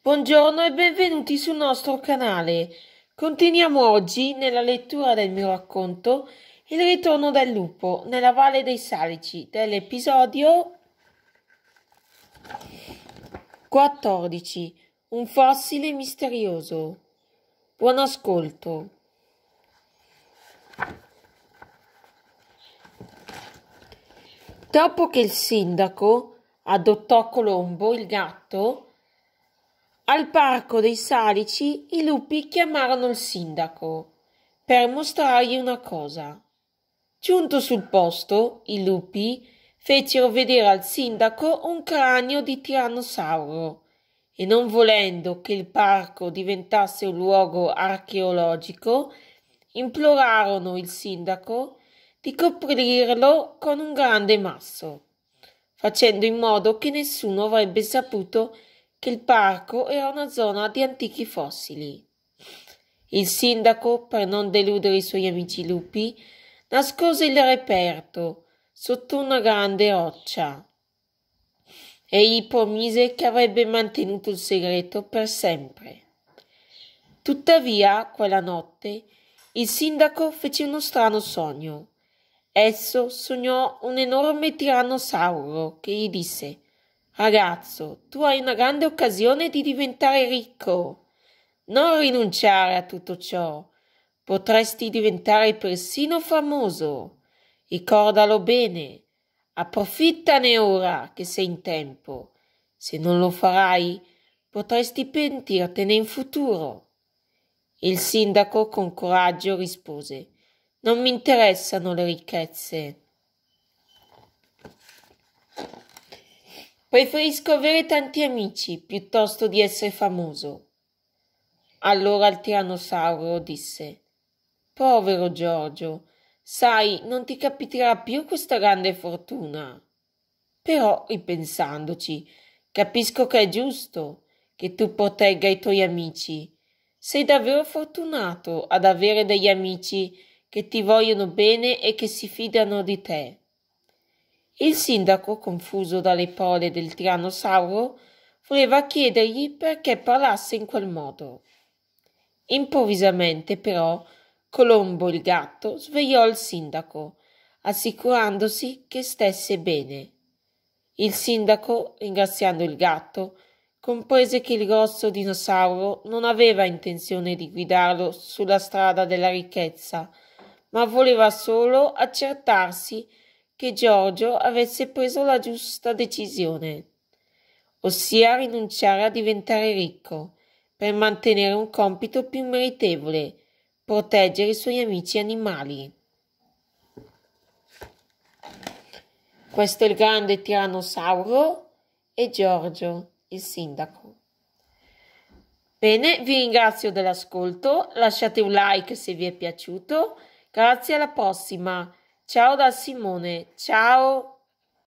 Buongiorno e benvenuti sul nostro canale. Continuiamo oggi nella lettura del mio racconto Il ritorno del lupo nella Valle dei Salici dell'episodio 14 Un fossile misterioso. Buon ascolto. Dopo che il sindaco adottò Colombo il gatto, al parco dei Salici i lupi chiamarono il sindaco per mostrargli una cosa. Giunto sul posto, i lupi fecero vedere al sindaco un cranio di tirannosauro e non volendo che il parco diventasse un luogo archeologico, implorarono il sindaco di coprirlo con un grande masso, facendo in modo che nessuno avrebbe saputo che il parco era una zona di antichi fossili. Il sindaco, per non deludere i suoi amici lupi, nascose il reperto sotto una grande roccia e gli promise che avrebbe mantenuto il segreto per sempre. Tuttavia, quella notte, il sindaco fece uno strano sogno. Esso sognò un enorme tirannosauro che gli disse Ragazzo, tu hai una grande occasione di diventare ricco. Non rinunciare a tutto ciò. Potresti diventare persino famoso. Ricordalo bene. Approfittane ora che sei in tempo. Se non lo farai, potresti pentirtene in futuro. Il sindaco con coraggio rispose Non mi interessano le ricchezze. Preferisco avere tanti amici piuttosto di essere famoso. Allora il tirannosauro disse Povero Giorgio, sai, non ti capiterà più questa grande fortuna. Però, ripensandoci, capisco che è giusto che tu protegga i tuoi amici. Sei davvero fortunato ad avere degli amici che ti vogliono bene e che si fidano di te. Il sindaco, confuso dalle parole del tirannosauro, voleva chiedergli perché parlasse in quel modo. Improvvisamente, però, Colombo il gatto svegliò il sindaco, assicurandosi che stesse bene. Il sindaco, ringraziando il gatto, comprese che il grosso dinosauro non aveva intenzione di guidarlo sulla strada della ricchezza, ma voleva solo accertarsi che che Giorgio avesse preso la giusta decisione, ossia rinunciare a diventare ricco per mantenere un compito più meritevole, proteggere i suoi amici animali. Questo è il grande tirannosauro e Giorgio, il sindaco. Bene, vi ringrazio dell'ascolto, lasciate un like se vi è piaciuto, grazie alla prossima. Ciao da Simone, ciao!